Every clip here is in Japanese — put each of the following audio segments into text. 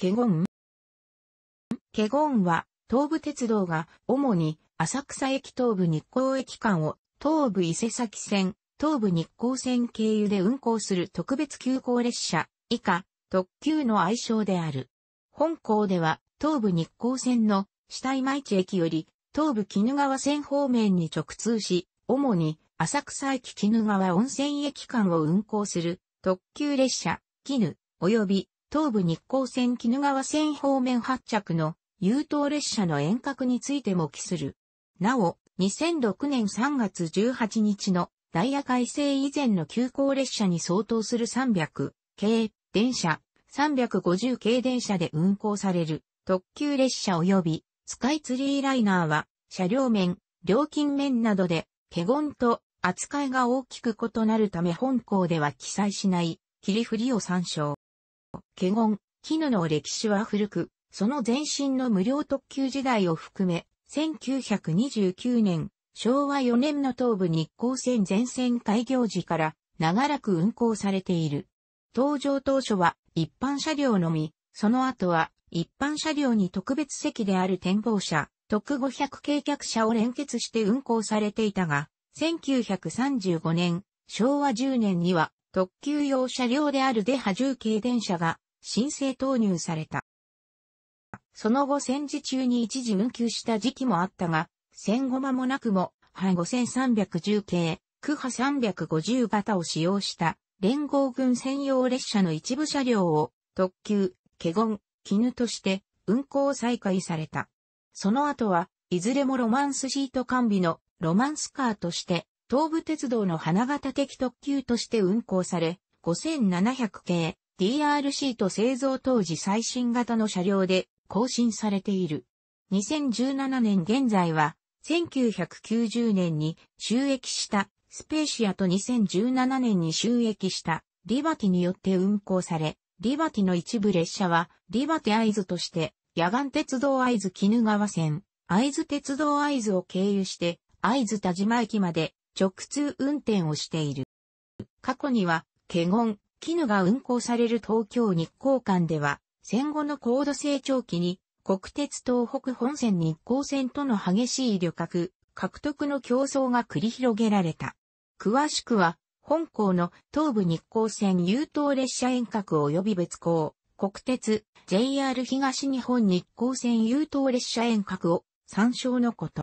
ケゴンケゴンは、東武鉄道が主に浅草駅東武日光駅間を東武伊勢崎線、東武日光線経由で運行する特別急行列車、以下、特急の愛称である。本校では、東武日光線の下今市駅より、東武鬼怒川線方面に直通し、主に浅草駅鬼怒川温泉駅間を運行する特急列車、鬼怒、及び東武日光線鬼怒川線方面発着の優等列車の遠隔についても期する。なお、2006年3月18日のダイヤ改正以前の急行列車に相当する300系電車、350系電車で運行される特急列車及びスカイツリーライナーは車両面、料金面などで華厳と扱いが大きく異なるため本校では記載しない切り振りを参照。華厳、絹の歴史は古く、その前身の無料特急時代を含め、1929年、昭和4年の東部日光線全線開業時から長らく運行されている。登場当初は一般車両のみ、その後は一般車両に特別席である展望車、特500系客車を連結して運行されていたが、1935年、昭和10年には特急用車両であるデハ重軽電車が申請投入された。その後戦時中に一時運休した時期もあったが、戦後間もなくも、半5310系、区波350型を使用した連合軍専用列車の一部車両を特急、ケゴン、絹として運行再開された。その後は、いずれもロマンスシート完備のロマンスカーとして東武鉄道の花形的特急として運行され、5700系 DRC と製造当時最新型の車両で更新されている。2017年現在は、1990年に収益したスペーシアと2017年に収益したリバティによって運行され、リバティの一部列車はリバティ合図として野岸鉄道合図絹川線、合図鉄道合図を経由して合図田島駅まで直通運転をしている。過去には、華厳、絹が運行される東京日光間では、戦後の高度成長期に、国鉄東北本線日光線との激しい旅客、獲得の競争が繰り広げられた。詳しくは、本校の東部日光線優等列車遠隔及び別港、国鉄、JR 東日本日光線優等列車遠隔を参照のこと。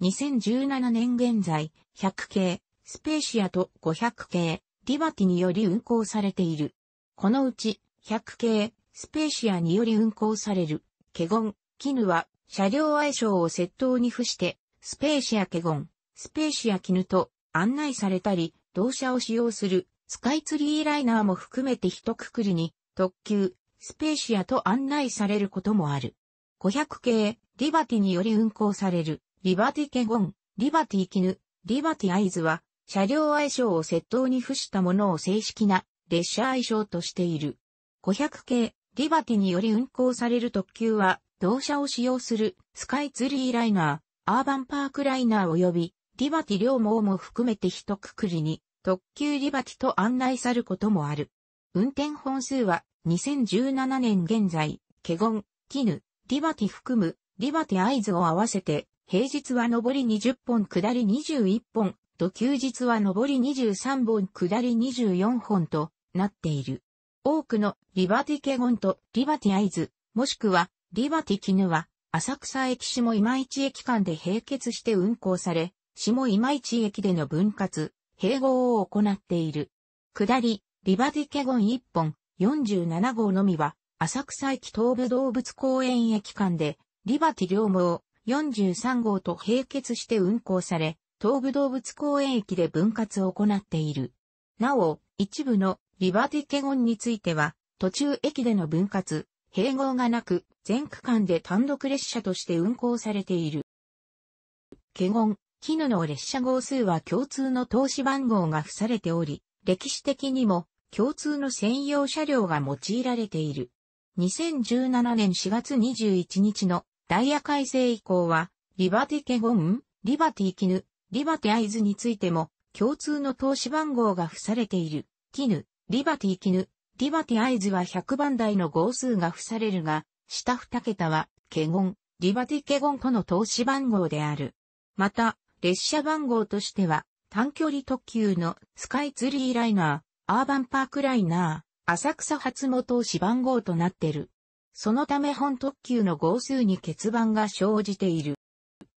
2017年現在、100系、スペーシアと500系、リバティにより運行されている。このうち、100系、スペーシアにより運行される、ケゴン、キヌは、車両愛称を窃盗に付して、スペーシアケゴン、スペーシアキヌと案内されたり、同車を使用する、スカイツリーライナーも含めて一括りに、特急、スペーシアと案内されることもある。500系、リバティにより運行される。リバティケゴン、リバティキヌ、リバティアイズは、車両愛称を窃盗に付したものを正式な列車愛称としている。500系、リバティにより運行される特急は、同社を使用するスカイツリーライナー、アーバンパークライナー及び、リバティ両網も含めて一括りに、特急リバティと案内さることもある。運転本数は、2017年現在、ケゴン、キヌ、リバティ含む、リバティアイズを合わせて平日は上り20本下り21本と休日は上り23本下り24本となっている。多くのリバティケゴンとリバティアイズ、もしくはリバティキヌは浅草駅下今市駅間で並結して運行され、下今市駅での分割、併合を行っている。下り、リバティケゴン1本、47号のみは、浅草駅東武動物公園駅間で、リバティ両を。43号と並結して運行され、東武動物公園駅で分割を行っている。なお、一部のリバティケゴンについては、途中駅での分割、併合がなく、全区間で単独列車として運行されている。ケゴン、キヌの列車号数は共通の投資番号が付されており、歴史的にも共通の専用車両が用いられている。2017年4月21日のダイヤ改正以降は、リバティケゴン、リバティキヌ、リバティアイズについても、共通の投資番号が付されている。キヌ、リバティキヌ、リバティアイズは100番台の号数が付されるが、下2桁は、ケゴン、リバティケゴンとの投資番号である。また、列車番号としては、短距離特急のスカイツリーライナー、アーバンパークライナー、浅草発も投資番号となってる。そのため本特急の号数に欠番が生じている。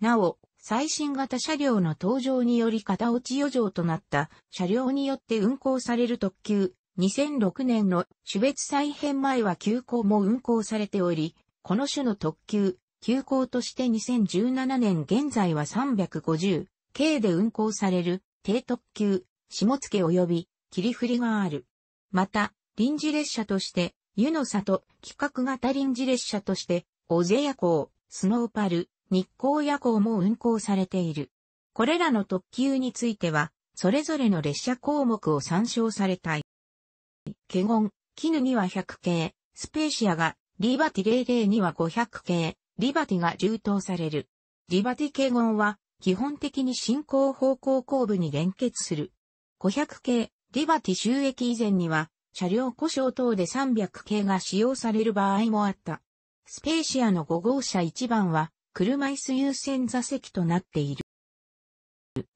なお、最新型車両の登場により片落ち余剰となった車両によって運行される特急、2006年の種別再編前は急行も運行されており、この種の特急、急行として2017年現在は350、系で運行される低特急、下付及び切り振りがある。また、臨時列車として湯の里、企画型臨時列車として、尾瀬夜行、スノーパル、日光夜行も運行されている。これらの特急については、それぞれの列車項目を参照されたい。ケゴン、キヌには100系、スペーシアが、リバティ00には500系、リバティが充当される。リバティケゴンは、基本的に進行方向後部に連結する。500系、リバティ収益以前には、車両故障等で300系が使用される場合もあった。スペーシアの5号車1番は、車椅子優先座席となっている。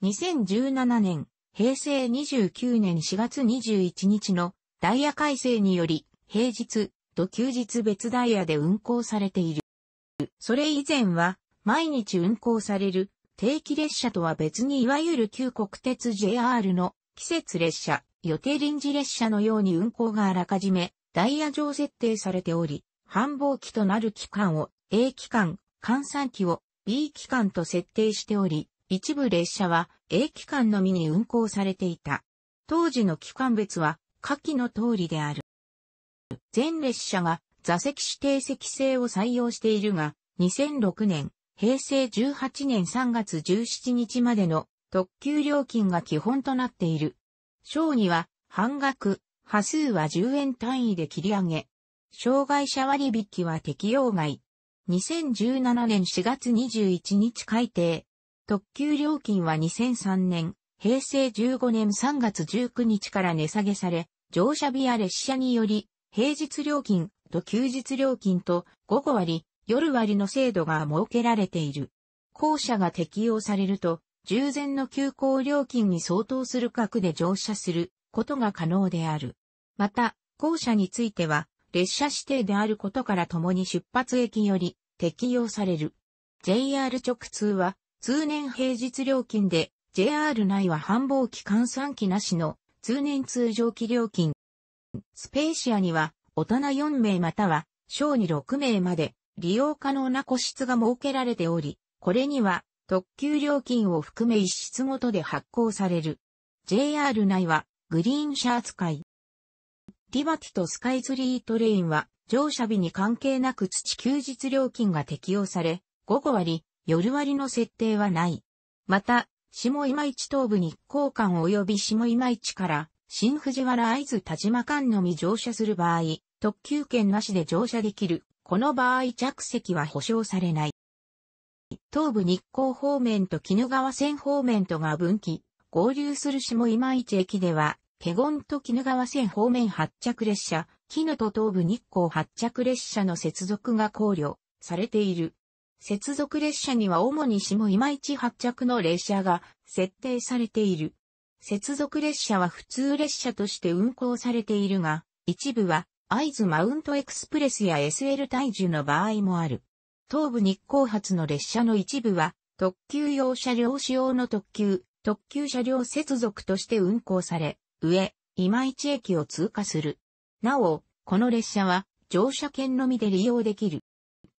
2017年、平成29年4月21日のダイヤ改正により、平日、と休日別ダイヤで運行されている。それ以前は、毎日運行される定期列車とは別にいわゆる旧国鉄 JR の季節列車、予定臨時列車のように運行があらかじめダイヤ上設定されており、繁忙期となる期間を A 期間、換算期を B 期間と設定しており、一部列車は A 期間のみに運行されていた。当時の期間別は下記の通りである。全列車が座席指定席制を採用しているが、2006年、平成18年3月17日までの特急料金が基本となっている。賞には半額、波数は10円単位で切り上げ。障害者割引は適用外。2017年4月21日改定。特急料金は2003年、平成15年3月19日から値下げされ、乗車日や列車により、平日料金と休日料金と午後割、夜割の制度が設けられている。校舎が適用されると、従前の急行料金に相当する額で乗車することが可能である。また、後者については、列車指定であることから共に出発駅より適用される。JR 直通は、通年平日料金で、JR 内は繁忙期換算期なしの通年通常期料金。スペーシアには、大人4名または、小児6名まで利用可能な個室が設けられており、これには特急料金を含め一室ごとで発行される。JR 内はグリーン車扱い。リバティとスカイツリートレインは乗車日に関係なく土休日料金が適用され、午後割、夜割の設定はない。また、下今市東部日光間及び下今市から新藤原合図田島間のみ乗車する場合、特急券なしで乗車できる。この場合着席は保証されない。東武日光方面と鬼怒川線方面とが分岐、合流する下今市駅では、華厳と鬼怒川線方面発着列車、鬼怒と東武日光発着列車の接続が考慮されている。接続列車には主に下今市発着の列車が設定されている。接続列車は普通列車として運行されているが、一部は、会津マウントエクスプレスや SL 体重の場合もある。東武日光発の列車の一部は、特急用車両使用の特急、特急車両接続として運行され、上、今市駅を通過する。なお、この列車は乗車券のみで利用できる。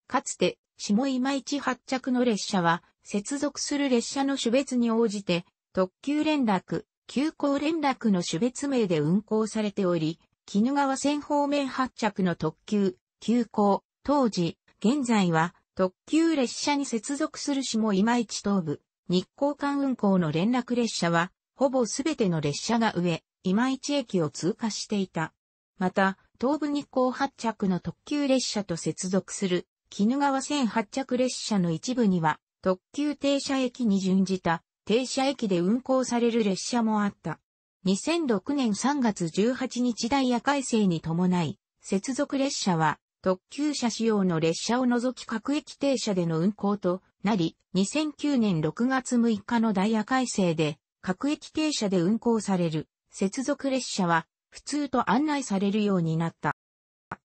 かつて、下今市発着の列車は、接続する列車の種別に応じて、特急連絡、急行連絡の種別名で運行されており、絹川線方面発着の特急、急行、当時、現在は、特急列車に接続する市も今市東部、日光間運行の連絡列車は、ほぼすべての列車が上、今市駅を通過していた。また、東部日光発着の特急列車と接続する、絹川線発着列車の一部には、特急停車駅に準じた、停車駅で運行される列車もあった。2006年3月18日ダイヤ改正に伴い、接続列車は特急車仕様の列車を除き各駅停車での運行となり、2009年6月6日のダイヤ改正で、各駅停車で運行される接続列車は、普通と案内されるようになった。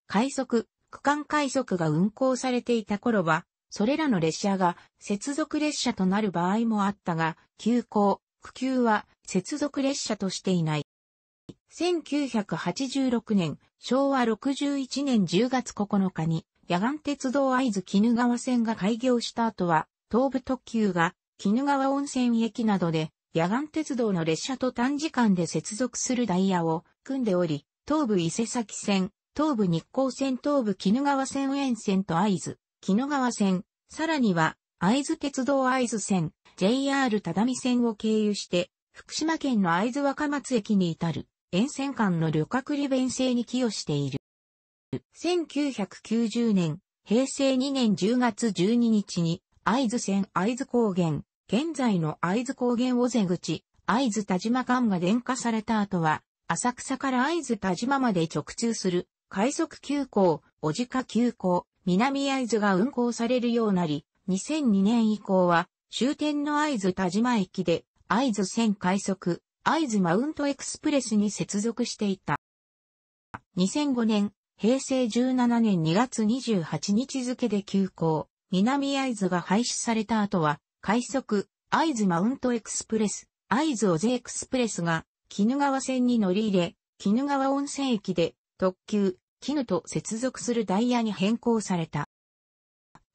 快速、区間快速が運行されていた頃は、それらの列車が接続列車となる場合もあったが、急行、普及は接続列車としていない。1986年、昭和61年10月9日に、野岸鉄道会津絹川線が開業した後は、東武特急が、絹川温泉駅などで、野岸鉄道の列車と短時間で接続するダイヤを組んでおり、東武伊勢崎線、東武日光線、東武絹川線沿線と会津、絹川線、さらには、会津鉄道会津線、JR 只見線を経由して、福島県の会津若松駅に至る。沿線間の旅客利便性に寄与している。1990年、平成2年10月12日に、会津線会津高原、現在の会津高原尾瀬口、会津田島間が電化された後は、浅草から会津田島まで直通する、快速急行、小鹿急行、南会津が運行されるようなり、2002年以降は、終点の会津田島駅で、会津線快速、アイズマウントエクスプレスに接続していた。2005年、平成17年2月28日付で休校、南アイズが廃止された後は、快速、アイズマウントエクスプレス、アイズオゼエクスプレスが、絹川線に乗り入れ、絹川温泉駅で、特急、絹と接続するダイヤに変更された。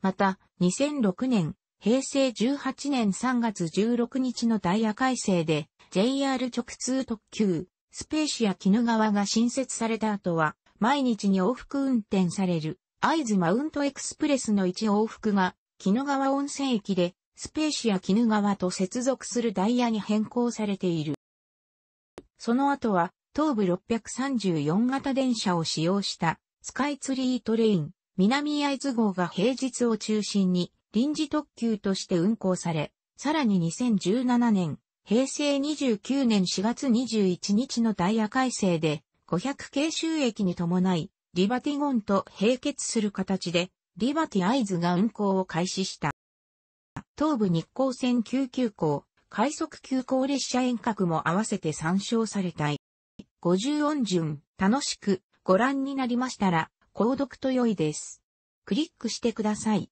また、2006年、平成18年3月16日のダイヤ改正で、JR 直通特急、スペーシアキヌ川が新設された後は、毎日に往復運転される、イズ・マウントエクスプレスの1往復が、キヌ川温泉駅で、スペーシアキヌ川と接続するダイヤに変更されている。その後は、東部634型電車を使用した、スカイツリートレイン、南イズ号が平日を中心に臨時特急として運行され、さらに2017年、平成29年4月21日のダイヤ改正で、500系収益に伴い、リバティゴンと並結する形で、リバティアイズが運行を開始した。東武日光線99校、快速急行列車遠隔も合わせて参照されたい。50音順、楽しくご覧になりましたら、購読と良いです。クリックしてください。